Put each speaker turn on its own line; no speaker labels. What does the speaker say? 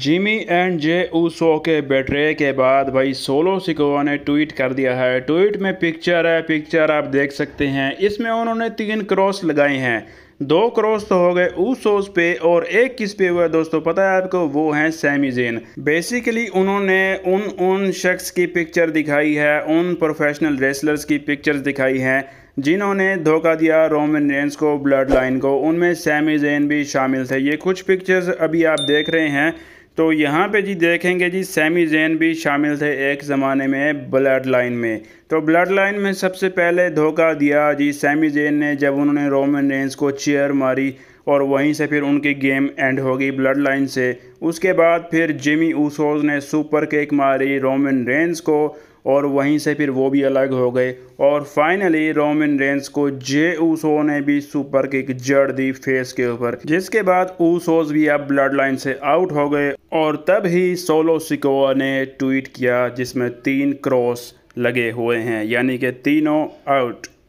Jimmy and Jey Uso के बैटरे के बाद भाई सोलो सिकोवा ने ट्वीट कर दिया है ट्वीट में पिक्चर है पिक्चर आप देख सकते हैं इसमें उन्होंने तीन क्रॉस लगाए हैं दो क्रॉस तो हो गए ऊसोस पे और एक किस पे हुआ दोस्तों पता है आपको वो हैं जेन बेसिकली उन्होंने उन उन शख्स की पिक्चर दिखाई है उन प्रोफेशनल रेसलर्स की पिक्चर्स दिखाई हैं जिन्होंने धोखा दिया रोमन रेंस को ब्लड लाइन को उनमें सैमी जेन भी शामिल थे ये कुछ पिक्चर्स अभी आप देख रहे हैं तो यहाँ पे जी देखेंगे जी सेमी जैन भी शामिल थे एक ज़माने में ब्लड लाइन में तो ब्लड लाइन में सबसे पहले धोखा दिया जी सेमी जैन ने जब उन्होंने रोमन रेंस को चेयर मारी और वहीं से फिर उनकी गेम एंड हो गई ब्लड लाइन से उसके बाद फिर जिमी ऊसोज ने सुपर केक मारी रोमन रेंस को और वहीं से फिर वो भी अलग हो गए और फाइनली रोमिन रेंस को जे ऊसो ने भी सुपर किक जड़ दी फेस के ऊपर जिसके बाद ऊसोस भी अब ब्लड लाइन से आउट हो गए और तब ही सोलो सिकोवा ने ट्वीट किया जिसमें तीन क्रॉस लगे हुए हैं यानी कि तीनों आउट